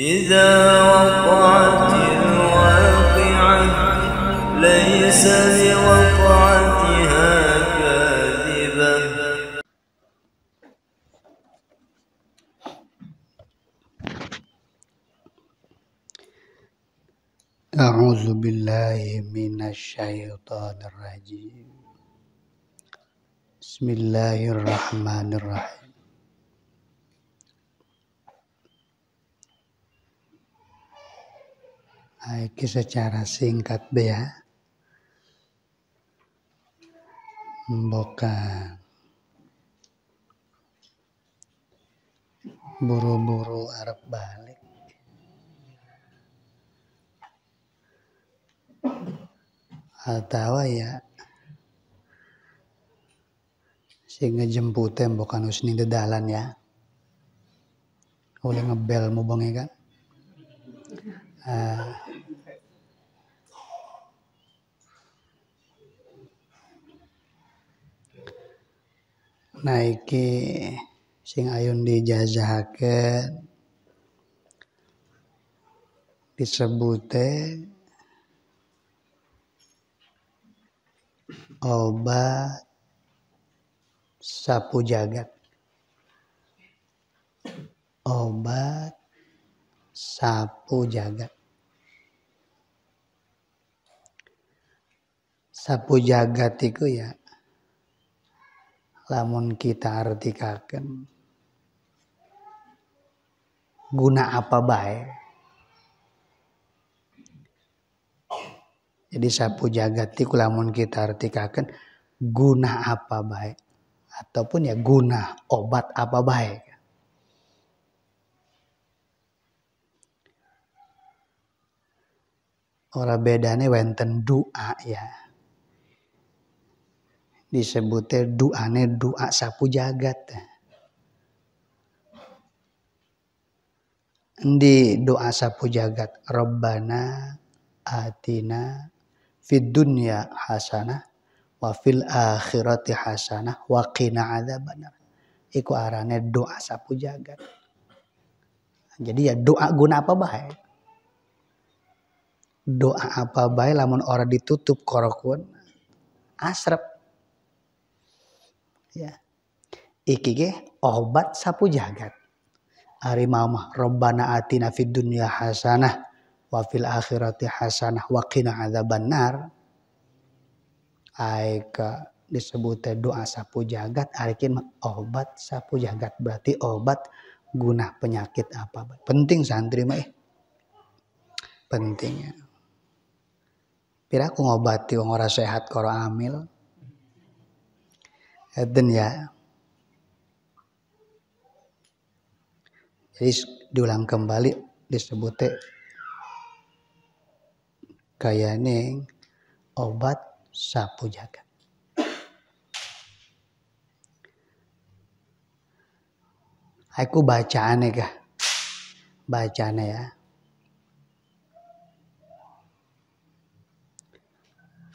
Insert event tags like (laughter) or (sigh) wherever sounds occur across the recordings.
إذا وقعت الواقعة ليس لوقعتها كاذبة أعوذ بالله من الشيطان الرجيم بسم الله الرحمن الرحيم Baik, secara singkat be ya. Boka buru-buru Arab balik. Atau ya sehingga jemputnya bukan usni dedalan ya. Oleh ngebel mau kan. Eh, naiki sing ayun di dijazahaken disebute obat sapu jagat obat sapu jaga. Sapu jagat itu ya lamun kita artikakan guna apa baik jadi sapu jagat itu lamun kita artikakan guna apa baik ataupun ya guna obat apa baik Ora bedane wenten doa ya. Disebutnya doane doa sapu jagat. Di doa sapu jagat, robbana atina fid dunya hasanah wa fil akhirati hasanah wa qina adzabana Iku arane doa sapu jagat. Jadi ya doa guna apa baik? doa apa baik lamun orang ditutup korokun asrep ya iki ge obat sapu jagat ari mama robbana atina fid dunya hasanah wa fil akhirati hasanah wa qina adzabannar aika disebut doa sapu jagat arikin obat sapu jagat berarti obat guna penyakit apa penting santri mah eh. pentingnya Pira aku ngobati wong ora sehat karo amil. Eden ya. Jadi diulang kembali disebutnya kayaning obat sapu jagat. Aku bacaan ya, bacaan ya.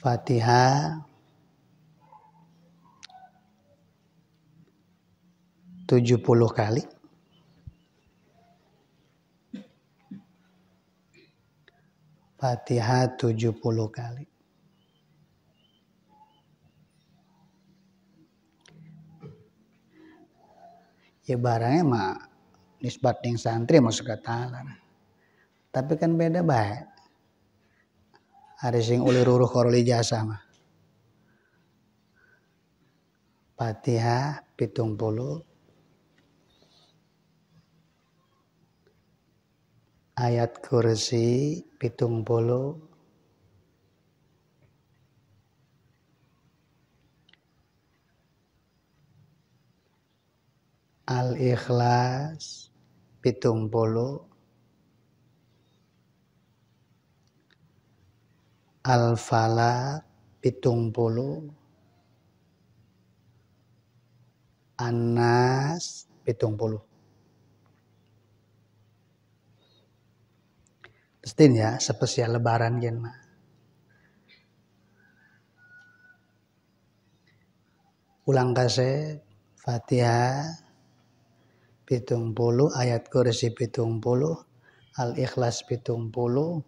Fatihah puluh kali. Fatihah puluh kali. Ya barangnya mah nisbat yang santri mau sekatalan, Tapi kan beda baik hari sing uli ruruh koroli jasa mah. Patiha pitung puluh ayat kursi pitung polo al ikhlas pitung polo Al-Fala pitung puluh Anas pitung puluh Pestin ya spesial lebaran gen kan, ulang kasih, Fatihah pitung puluh ayat kursi pitung puluh Al-Ikhlas pitung puluh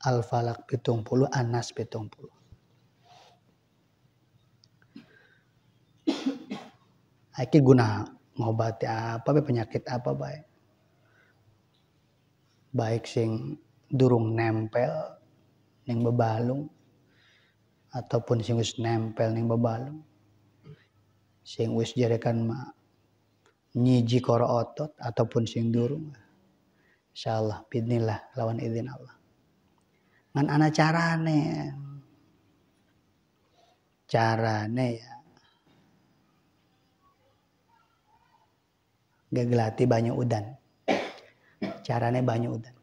Al-Falak pitung puluh, Anas pitung puluh. Aki guna ngobati apa be penyakit apa baik. Baik sing durung nempel ning bebalung ataupun sing wis nempel ning bebalung. Sing wis jarekan ma nyiji koro otot ataupun sing durung. Insyaallah bidnillah lawan izin Allah ngan ana carane carane ya gegelati banyak udan carane banyak udan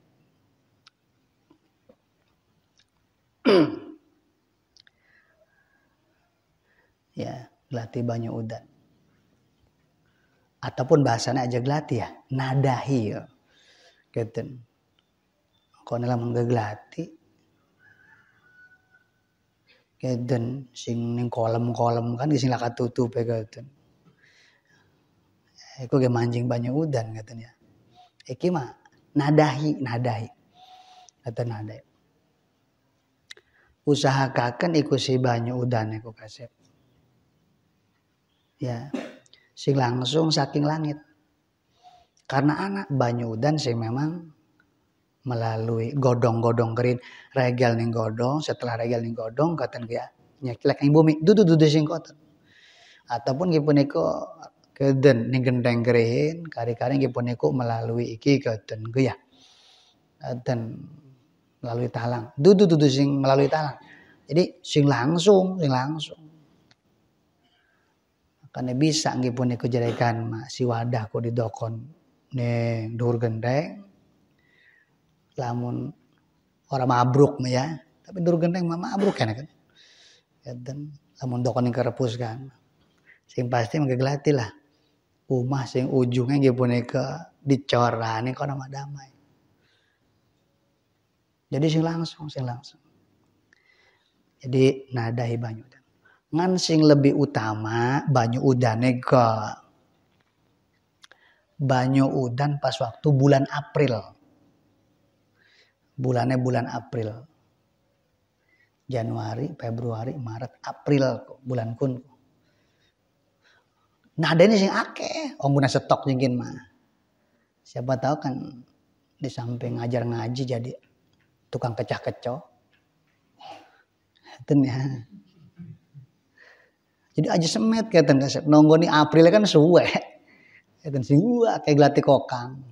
(clears throat) ya gelati banyak udan ataupun bahasanya aja gelati ya nadahi ya gitu kalau lamun gegelati Keden sing ning kolom-kolom kan sing laka tutup ya keten. Iku ge mancing banyak udan katanya. ya. Iki mah nadahi nadahi. Keten nadahi. Usahakan, iku si banyak udan iku kasep. Ya. Sing langsung saking langit. Karena anak banyak udan sing memang melalui godong-godong kerin regal ning godong setelah regal ning godong katen ya nyeklek ning bumi dudu dudu sing kotor ataupun ki puniko keden ning gendeng kerin kari-kari ki puniko melalui iki katen ya dan melalui talang dudu dudu sing melalui talang jadi sing langsung sing langsung karena bisa nggih punika jadikan si wadah ku dokon ning dhuwur gendeng lamun orang mabruk ya tapi dur genteng mah mabruk kan kan dan lamun dokon yang kerepus kan sing pasti gelati lah rumah sing ujungnya dia punya nggih punika dicorani kau nama damai jadi sing langsung sing langsung jadi nadahi banyu udan ngan sing lebih utama banyu udan ke banyu udan pas waktu bulan April bulannya bulan April. Januari, Februari, Maret, April bulan kun. Nah ada ini sing akeh, om oh, guna stok jengkin mah. Siapa tahu kan di samping ngajar ngaji jadi tukang kecah ten ya. Jadi aja semet kayak tengah nonggo nih April kan suwe. Kayak sing suwe, kayak gelati kokang.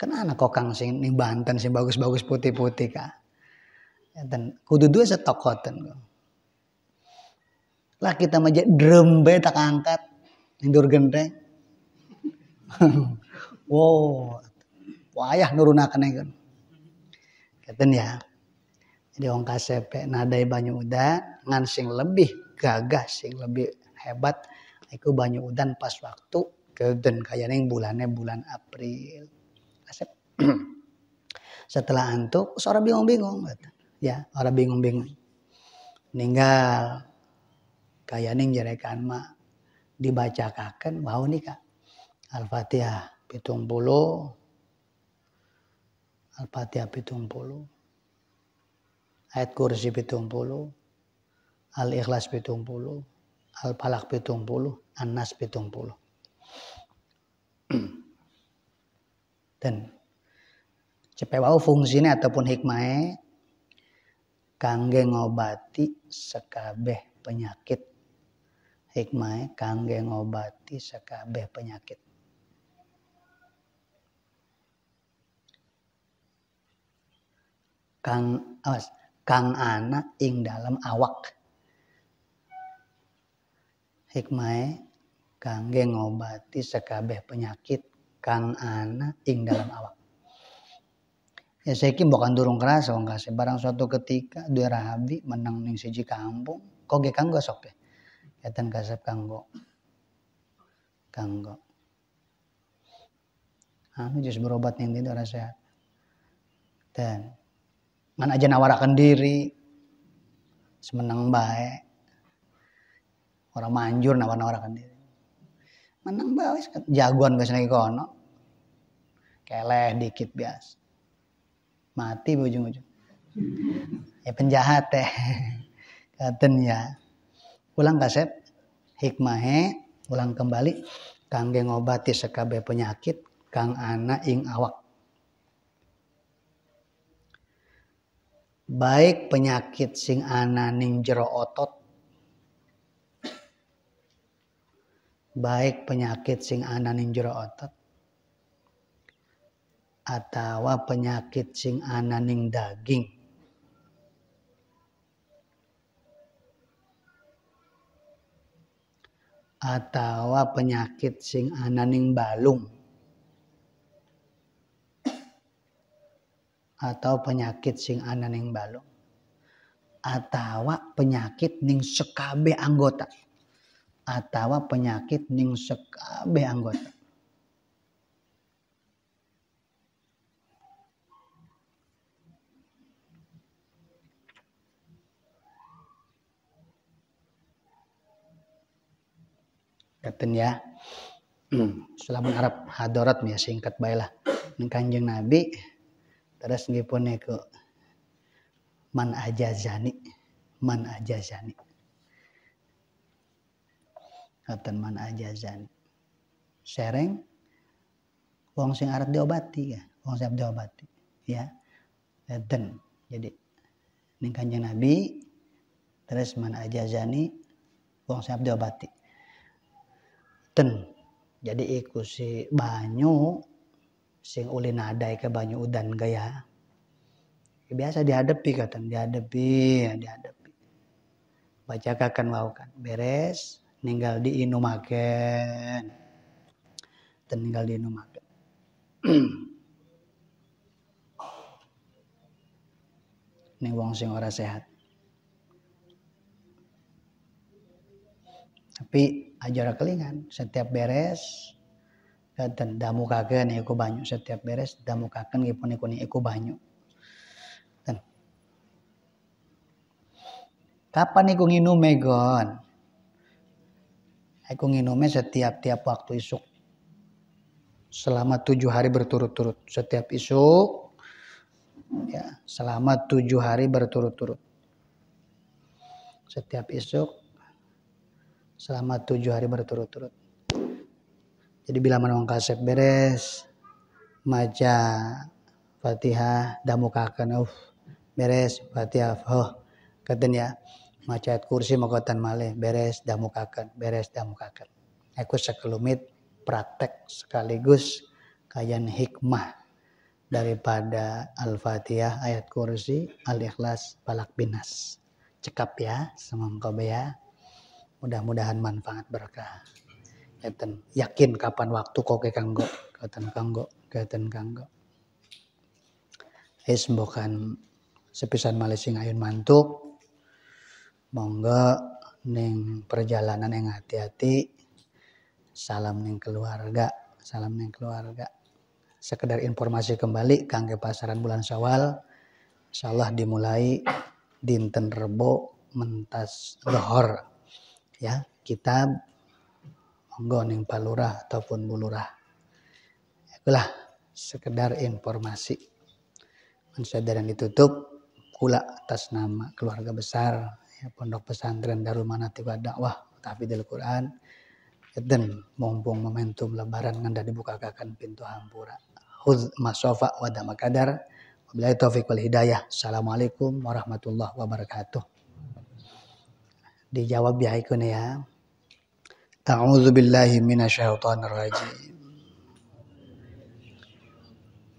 Kenapa kok kang sing ning Banten sing bagus-bagus putih-putih ka. Dan ya, kudu dua setokoten. Lah kita maja drembe tak angkat nindur gendeng. (laughs) wow. Wayah nurunakan kan. Keten ya, ya. Jadi orang kasepe nadai banyu udan ngan sing lebih gagah sing lebih hebat iku banyu udan pas waktu keden neng bulannya bulan April. (clears throat) Setelah antuk, seorang bingung-bingung. Ya, orang bingung-bingung. meninggal, Kayak ning jerekan mak. dibacakan nih nikah. Al-Fatihah pitung bulu Al-Fatihah pitung bulu Ayat kursi pitung bulu Al-Ikhlas pitung bulu al palak pitung bulu An-Nas pitung bulu (clears throat) Dan Cepewau fungsinya ataupun hikmahnya kangge ngobati sekabeh penyakit. Hikmahnya kangge ngobati sekabeh penyakit. Kang awas, kang anak ing dalam awak. Hikmahnya kangge ngobati sekabeh penyakit kang anak ing dalam awak ya saya kira bukan durung keras wong kasih barang suatu ketika dua rahabi menang ning siji kampung kok gak kanggo sok ya kaitan kasep kanggo kanggo anu jus berobat ning tidak sehat dan ngan aja nawarakan diri semenang baik orang manjur nawar nawarakan diri menang baik jagoan biasanya kono keleh dikit biasa mati ujung-ujung ya penjahat teh ya. (laughs) katen ya ulang kasep hikmahe ulang kembali kangge ngobati sekabe penyakit kang ana ing awak baik penyakit sing ana ning jero otot baik penyakit sing ana ning jero otot atawa penyakit sing ana ning daging. Atawa penyakit sing ana ning balung. Atau penyakit sing ana ning balung. Atawa penyakit ning sekabe anggota. Atawa penyakit ning sekabe anggota Keten ya. Hmm, Selamun Arab hadorat ya singkat baiklah. Kanjeng Nabi terus ngipun ke man aja zani man aja zani katan man aja zani sereng wong sing arep diobati ya wong sing diobati ya dan jadi ning kanjeng nabi terus man aja zani wong sing diobati jadi iku si banyu sing ulin nadai ke banyu udan gaya biasa dihadapi kata dihadapi dihadapi baca kakan waukan beres ninggal di inumaken dan ninggal di inumaken (clears throat) ning wong sing ora sehat tapi ajar kelingan setiap beres dan damu kaken iku banyak setiap beres damu kaken nggih punika iku banyu dan kapan iku nginum megon iku nginume setiap tiap waktu isuk selama tujuh hari berturut-turut setiap isuk ya selama tujuh hari berturut-turut setiap isuk selama tujuh hari berturut-turut. Jadi bila menolong kasep beres, maca fatihah damukakan, uh, beres fatihah, oh, keten ya, maca ayat kursi makotan male, beres damukakan, beres damukakan. Aku sekelumit praktek sekaligus kajian hikmah daripada Al-Fatihah, ayat kursi, Al-Ikhlas, Balak Binas. Cekap ya, semangka ya mudah-mudahan manfaat berkah Keten, yakin kapan waktu kok kanggo kaitan kanggo kaitan kanggo is bukan sepisan Malaysia ayun mantuk monggo neng perjalanan yang hati-hati salam neng keluarga salam neng keluarga sekedar informasi kembali kangge pasaran bulan Syawal insyaallah dimulai dinten Rebo mentas lehor ya kita monggo ning ataupun bulurah itulah sekedar informasi dan ditutup kula atas nama keluarga besar ya, pondok pesantren Darul Manati Dakwah Tahfidzul Quran dan mumpung momentum lebaran dibuka dibukakakan pintu hampura Hud masofa wa damakadar wabillahi taufiq wal hidayah assalamualaikum warahmatullahi wabarakatuh dijawab ya ikun ya. A'udzu billahi minasyaitonir rajim.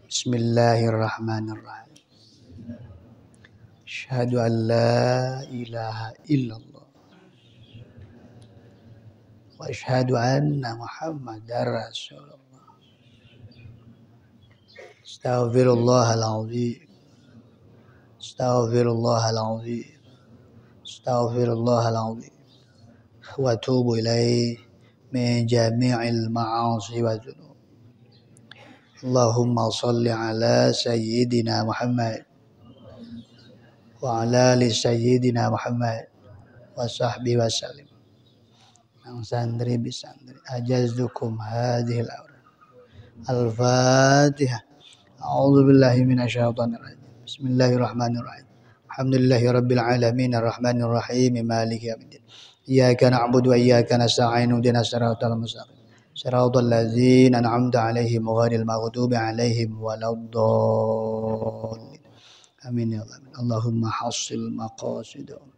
Bismillahirrahmanirrahim. Asyhadu an la ilaha illallah. Wa asyhadu anna Muhammadar Rasulullah. Astaghfirullahalazim. azim. أستغفر الله العظيم وأتوب إليه من جميع المعاصي والذنوب اللهم صل على سيدنا محمد وعلى آل سيدنا محمد وصحبه وسلم من سندري بسندري أجزكم هذه الأوراق الفاتحة أعوذ بالله من الشيطان الرجيم بسم الله الرحمن الرحيم الحمد لله رب العالمين الرحمن الرحيم مالك يوم الدين إياك نعبد وإياك نستعين اهدنا الصراط المستقيم صراط الذين أنعمت عليهم غير المغضوب عليهم ولا الضالين آمين يا الله اللهم حصل مقاصدهم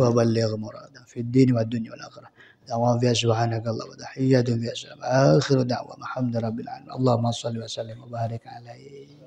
وبلغ مرادهم في الدين والدنيا والآخرة دعوان فيها سبحانك الله وتحية فيها سلام آخر دعوة الحمد رب العالمين اللهم صل وسلم وبارك عليه